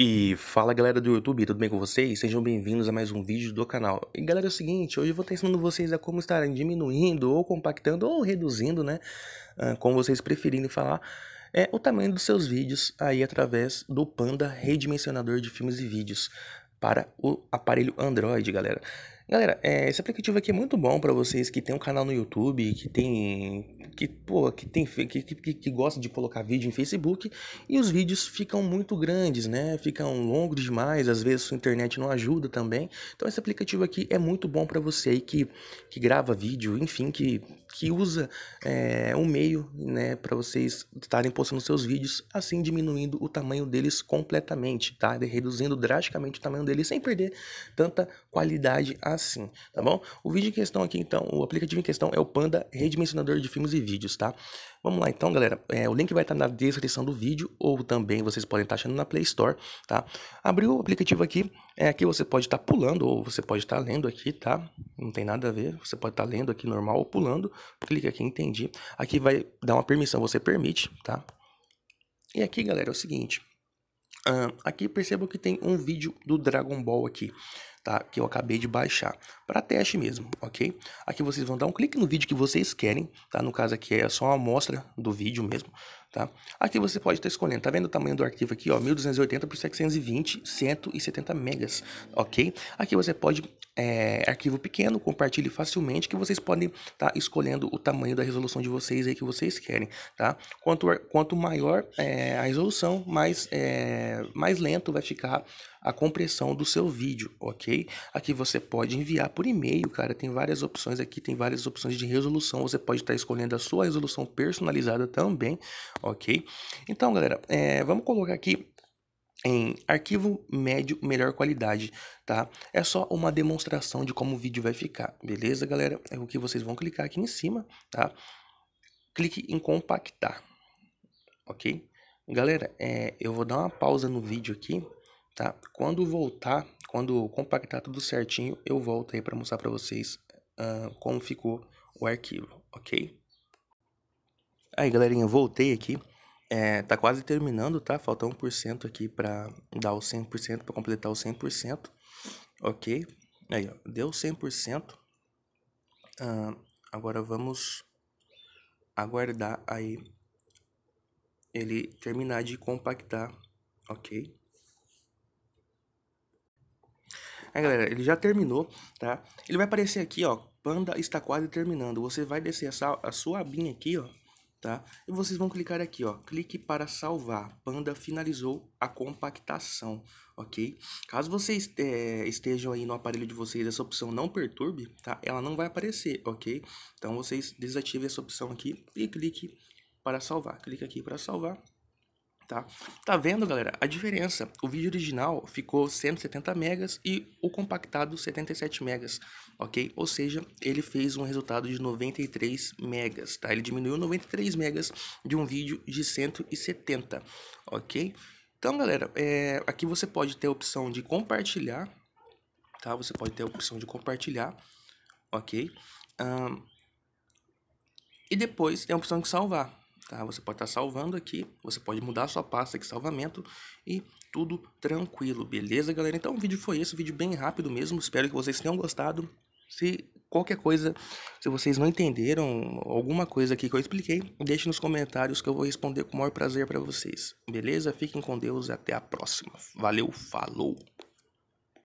E fala galera do YouTube, tudo bem com vocês? Sejam bem-vindos a mais um vídeo do canal. E galera, é o seguinte, hoje eu vou estar ensinando vocês a como estarem diminuindo ou compactando ou reduzindo, né? Ah, como vocês preferirem falar, é o tamanho dos seus vídeos aí através do Panda Redimensionador de Filmes e Vídeos para o aparelho Android, galera. Galera, é, esse aplicativo aqui é muito bom para vocês que tem um canal no YouTube, que tem que, pô, que, tem, que, que, que gosta de colocar vídeo em Facebook e os vídeos ficam muito grandes, né? Ficam longos demais, às vezes a internet não ajuda também. Então esse aplicativo aqui é muito bom para você aí que, que grava vídeo, enfim, que, que usa é, um meio, né, para vocês estarem postando seus vídeos, assim diminuindo o tamanho deles completamente, tá? Reduzindo drasticamente o tamanho deles sem perder tanta qualidade assim, tá bom? O vídeo em questão aqui, então, o aplicativo em questão é o Panda Redimensionador de Filmes e vídeos, tá? Vamos lá então, galera. É, o link vai estar tá na descrição do vídeo ou também vocês podem estar tá achando na Play Store, tá? Abriu o aplicativo aqui, é, aqui você pode estar tá pulando ou você pode estar lendo aqui, tá? Não tem nada a ver, você pode estar lendo aqui normal ou pulando. Clica aqui entendi. Aqui vai dar uma permissão, você permite, tá? E aqui, galera, é o seguinte. Uh, aqui percebo que tem um vídeo do Dragon Ball aqui tá? Que eu acabei de baixar para teste mesmo, ok? Aqui vocês vão dar um clique no vídeo que vocês querem, tá? No caso aqui é só uma amostra do vídeo mesmo, Tá? Aqui você pode estar escolhendo, tá vendo o tamanho do arquivo aqui, ó, 1280 por 720, 170 megas, ok? Aqui você pode, é, arquivo pequeno, compartilhe facilmente, que vocês podem estar tá escolhendo o tamanho da resolução de vocês aí que vocês querem, tá? Quanto, quanto maior é, a resolução, mais, é, mais lento vai ficar a compressão do seu vídeo, ok? Aqui você pode enviar por e-mail, cara, tem várias opções aqui, tem várias opções de resolução, você pode estar escolhendo a sua resolução personalizada também, ok? Então, galera, é, vamos colocar aqui em arquivo médio melhor qualidade, tá? É só uma demonstração de como o vídeo vai ficar, beleza, galera? É o que vocês vão clicar aqui em cima, tá? Clique em compactar, ok? Galera, é, eu vou dar uma pausa no vídeo aqui, tá? Quando voltar, quando compactar tudo certinho, eu volto aí para mostrar para vocês uh, como ficou o arquivo, ok? Aí, galerinha, voltei aqui. É, tá quase terminando, tá? Falta 1% aqui pra dar o 100%, pra completar o 100%. Ok? Aí, ó, deu 100%. Ah, agora vamos aguardar aí ele terminar de compactar, ok? Aí, galera, ele já terminou, tá? Ele vai aparecer aqui, ó, Panda está quase terminando. Você vai descer a sua abinha aqui, ó, tá? E vocês vão clicar aqui, ó, clique para salvar. Panda finalizou a compactação, ok? Caso vocês é, estejam aí no aparelho de vocês, essa opção não perturbe, tá? Ela não vai aparecer, ok? Então vocês desativem essa opção aqui e clique para salvar. Clique aqui para salvar tá? Tá vendo, galera? A diferença. O vídeo original ficou 170 megas e o compactado 77 megas, ok? Ou seja, ele fez um resultado de 93 megas, tá? Ele diminuiu 93 megas de um vídeo de 170, ok? Então, galera, é, aqui você pode ter a opção de compartilhar, tá? Você pode ter a opção de compartilhar, ok? Um, e depois tem a opção de salvar, Tá? Você pode estar tá salvando aqui, você pode mudar a sua pasta de salvamento e tudo tranquilo, beleza, galera? Então o vídeo foi esse, vídeo bem rápido mesmo, espero que vocês tenham gostado. Se qualquer coisa, se vocês não entenderam alguma coisa aqui que eu expliquei, deixe nos comentários que eu vou responder com o maior prazer para vocês. Beleza? Fiquem com Deus e até a próxima. Valeu, falou!